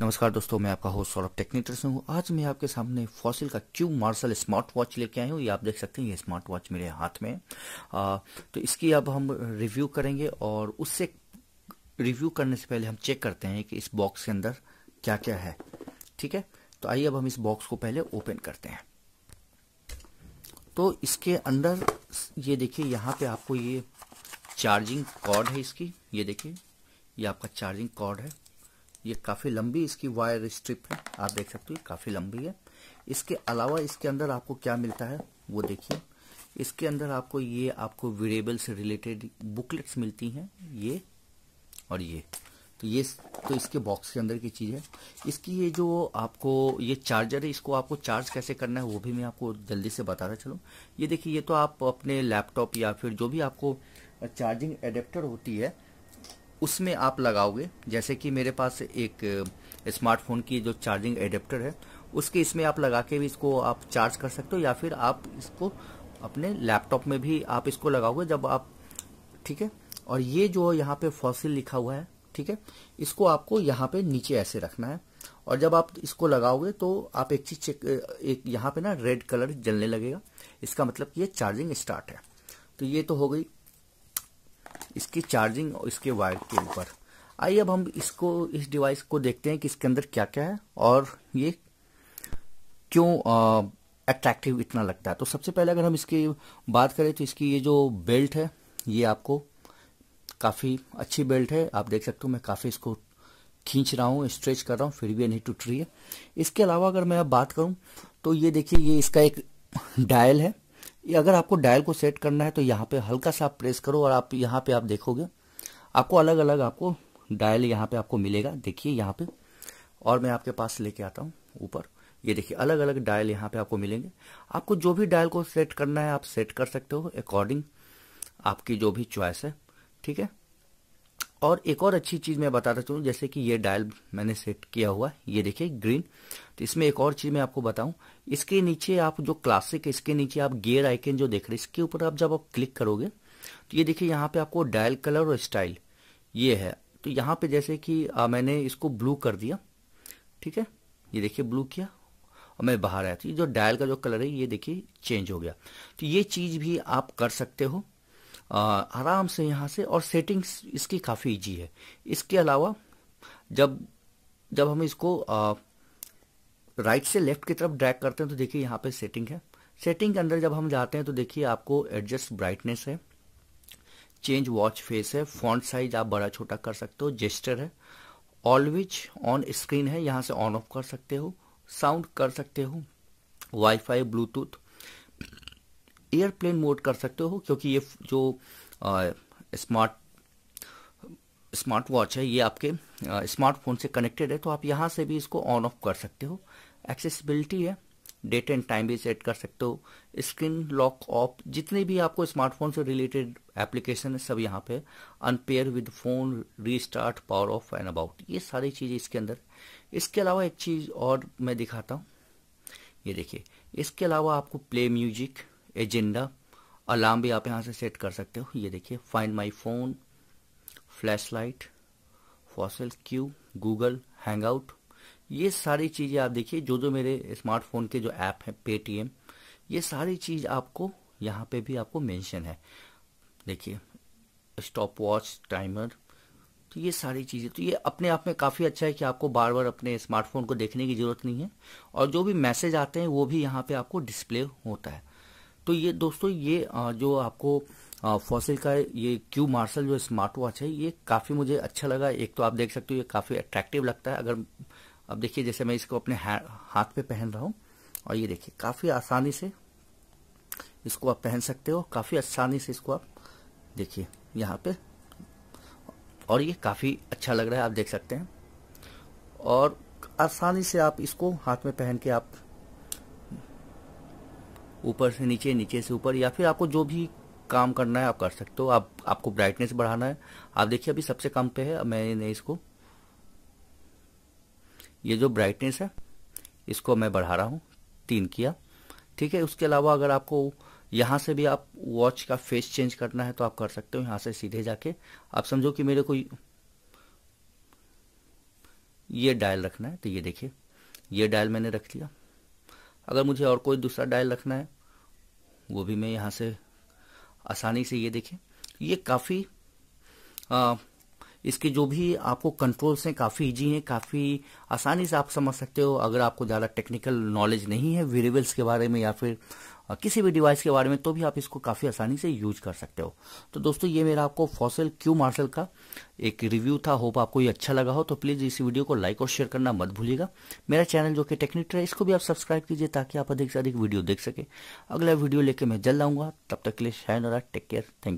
नमस्कार दोस्तों मैं आपका होस्ट सौरभ टेक्निक से हूँ आज मैं आपके सामने फॉसिल का क्यू मार्शल स्मार्ट वॉच लेके आया हूँ ये आप देख सकते हैं ये स्मार्ट वॉच मेरे हाथ में आ, तो इसकी अब हम रिव्यू करेंगे और उससे रिव्यू करने से पहले हम चेक करते हैं कि इस बॉक्स के अंदर क्या क्या है ठीक है तो आइए अब हम इस बॉक्स को पहले ओपन करते हैं तो इसके अंदर ये देखिए यहाँ पे आपको ये चार्जिंग कॉर्ड है इसकी ये देखिए ये आपका चार्जिंग कॉर्ड है ये काफ़ी लंबी इसकी वायर स्ट्रिप है आप देख सकते हो काफ़ी लंबी है इसके अलावा इसके अंदर आपको क्या मिलता है वो देखिए इसके अंदर आपको ये आपको वेरिएबल से रिलेटेड बुकलेट्स मिलती हैं ये और ये तो ये तो इसके बॉक्स के अंदर की चीज़ है इसकी ये जो आपको ये चार्जर है इसको आपको चार्ज कैसे करना है वो भी मैं आपको जल्दी से बता रहा चलूँ ये देखिए ये तो आप अपने लैपटॉप या फिर जो भी आपको चार्जिंग एडेप्टर होती है उसमें आप लगाओगे जैसे कि मेरे पास एक स्मार्टफोन की जो चार्जिंग एडेप्टर है उसके इसमें आप लगा के भी इसको आप चार्ज कर सकते हो या फिर आप इसको अपने लैपटॉप में भी आप इसको लगाओगे जब आप ठीक है और ये जो यहाँ पे फॉसिल लिखा हुआ है ठीक है इसको आपको यहाँ पे नीचे ऐसे रखना है और जब आप इसको लगाओगे तो आप एक चीज चेक एक यहाँ पे ना रेड कलर जलने लगेगा इसका मतलब ये चार्जिंग स्टार्ट है तो ये तो हो गई इसकी चार्जिंग और इसके वायर के ऊपर आइए अब हम इसको इस डिवाइस को देखते हैं कि इसके अंदर क्या क्या है और ये क्यों अट्रैक्टिव इतना लगता है तो सबसे पहले अगर हम इसकी बात करें तो इसकी ये जो बेल्ट है ये आपको काफ़ी अच्छी बेल्ट है आप देख सकते हो मैं काफ़ी इसको खींच रहा हूँ स्ट्रेच कर रहा हूँ फिर भी नहीं टूट रही है इसके अलावा अगर मैं अब बात करूँ तो ये देखिए ये इसका एक डायल है अगर आपको डायल को सेट करना है तो यहाँ पे हल्का सा आप प्रेस करो और आप यहाँ पे आप देखोगे आपको अलग अलग आपको डायल यहाँ पे आपको मिलेगा देखिए यहाँ पे और मैं आपके पास लेके आता हूँ ऊपर ये देखिए अलग अलग डायल यहाँ पे आपको मिलेंगे आपको जो भी डायल को सेट करना है आप सेट कर सकते हो अकॉर्डिंग आपकी जो भी चॉइस है ठीक है और एक और अच्छी चीज़ मैं बताता चलूँ जैसे कि ये डायल मैंने सेट किया हुआ ये देखिए ग्रीन तो इसमें एक और चीज़ मैं आपको बताऊँ इसके नीचे आप जो क्लासिक इसके नीचे आप गेयर आइकन जो देख रहे हैं इसके ऊपर आप जब आप क्लिक करोगे तो ये देखिए यहाँ पे आपको डायल कलर और स्टाइल ये है तो यहाँ पे जैसे कि आ, मैंने इसको ब्लू कर दिया ठीक है ये देखिए ब्लू किया और मैं बाहर आया तो ये जो डायल का जो कलर है ये देखिए चेंज हो गया तो ये चीज़ भी आप कर सकते हो आराम से यहाँ से और सेटिंग्स इसकी काफ़ी ईजी है इसके अलावा जब जब हम इसको राइट से लेफ्ट की तरफ ड्रैग करते हैं तो देखिए यहाँ पे सेटिंग है सेटिंग के अंदर जब हम जाते हैं तो देखिए आपको एडजस्ट ब्राइटनेस है चेंज वॉच फेस है फॉन्ट साइज आप बड़ा छोटा कर सकते हो जेस्टर है ऑलविच ऑन स्क्रीन है यहाँ से ऑन ऑफ कर सकते हो साउंड कर सकते हो वाईफाई ब्लूटूथ एयरप्लेन मोड कर सकते हो क्योंकि ये जो स्मार्ट स्मार्ट वॉच है ये आपके स्मार्टफोन से कनेक्टेड है तो आप यहाँ से भी इसको ऑन ऑफ कर सकते हो एक्सेसिबिलिटी है डेट एंड टाइम भी सेट कर सकते हो स्क्रीन लॉक ऑफ जितने भी आपको स्मार्टफोन से रिलेटेड एप्लीकेशन है सब यहाँ पे unpair with phone restart power off and about ये सारी चीज़ें इसके अंदर इसके अलावा एक चीज़ और मैं दिखाता हूँ ये देखिए इसके अलावा आपको प्ले म्यूजिक एजेंडा अलार्म भी आप यहाँ से सेट कर सकते हो ये देखिए find my phone flash light Fossil Q Google hang out ये सारी चीज़ें आप देखिए जो जो मेरे स्मार्टफोन के जो ऐप हैं पेटीएम ये सारी चीज़ आपको यहाँ पे भी आपको मेंशन है देखिए स्टॉप वॉच टाइमर तो ये सारी चीज़ें तो ये अपने आप में काफ़ी अच्छा है कि आपको बार बार अपने स्मार्टफोन को देखने की ज़रूरत नहीं है और जो भी मैसेज आते हैं वो भी यहाँ पे आपको डिस्प्ले होता है तो ये दोस्तों ये जो आपको फॉसिल का ये क्यू मार्शल जो स्मार्ट वॉच है ये काफ़ी मुझे अच्छा लगा एक तो आप देख सकते हो ये काफ़ी अट्रैक्टिव लगता है अगर अब देखिए जैसे मैं इसको अपने हाथ पे पहन रहा हूँ और ये देखिए काफ़ी आसानी से इसको आप पहन सकते हो काफ़ी आसानी से इसको आप देखिए यहाँ पे और ये काफ़ी अच्छा लग रहा है आप देख सकते हैं और आसानी से आप इसको हाथ में पहन के आप ऊपर से नीचे नीचे से ऊपर या फिर आपको जो भी काम करना है आप कर सकते हो आप आपको ब्राइटनेस बढ़ाना है आप देखिए अभी सबसे कम पे है मैंने इसको ये जो ब्राइटनेस है इसको मैं बढ़ा रहा हूँ तीन किया ठीक है उसके अलावा अगर आपको यहाँ से भी आप वॉच का फेस चेंज करना है तो आप कर सकते हो यहाँ से सीधे जाके आप समझो कि मेरे को ये डायल रखना है तो ये देखिए ये डायल मैंने रख लिया अगर मुझे और कोई दूसरा डायल रखना है वो भी मैं यहाँ से आसानी से ये देखें ये काफ़ी इसके जो भी आपको कंट्रोल्स हैं काफ़ी इजी हैं काफ़ी आसानी से आप समझ सकते हो अगर आपको ज़्यादा टेक्निकल नॉलेज नहीं है वेरिएबल्स के बारे में या फिर किसी भी डिवाइस के बारे में तो भी आप इसको काफ़ी आसानी से यूज कर सकते हो तो दोस्तों ये मेरा आपको फॉसल क्यू मार्शल का एक रिव्यू था होप आपको ये अच्छा लगा हो तो प्लीज़ इस वीडियो को लाइक और शेयर करना मत भूलिएगा मेरा चैनल जो कि टेक्निक है इसको भी आप सब्सक्राइब कीजिए ताकि आप अधिक से अधिक वीडियो देख सके अगला वीडियो लेके मैं जल्द आऊँगा तब तक के लिए शायद टेक केयर थैंक यू